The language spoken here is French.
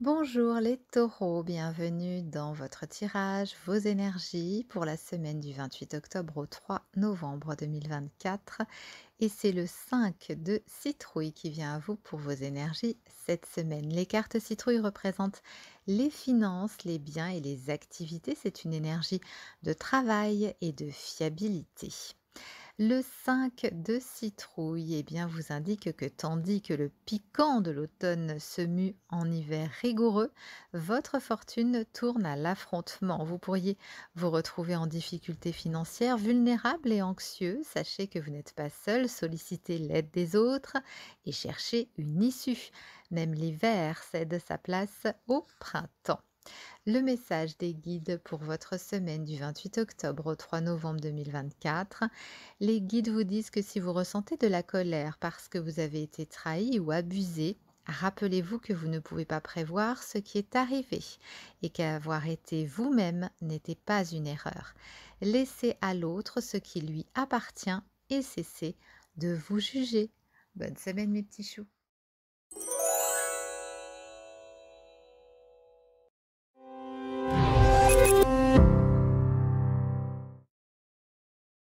Bonjour les taureaux, bienvenue dans votre tirage, vos énergies pour la semaine du 28 octobre au 3 novembre 2024. Et c'est le 5 de citrouille qui vient à vous pour vos énergies cette semaine. Les cartes citrouille représentent les finances, les biens et les activités. C'est une énergie de travail et de fiabilité. Le 5 de citrouille eh bien, vous indique que tandis que le piquant de l'automne se mue en hiver rigoureux, votre fortune tourne à l'affrontement. Vous pourriez vous retrouver en difficulté financière, vulnérable et anxieux. Sachez que vous n'êtes pas seul, sollicitez l'aide des autres et cherchez une issue. Même l'hiver cède sa place au printemps. Le message des guides pour votre semaine du 28 octobre au 3 novembre 2024. Les guides vous disent que si vous ressentez de la colère parce que vous avez été trahi ou abusé, rappelez-vous que vous ne pouvez pas prévoir ce qui est arrivé et qu'avoir été vous-même n'était pas une erreur. Laissez à l'autre ce qui lui appartient et cessez de vous juger. Bonne semaine mes petits choux.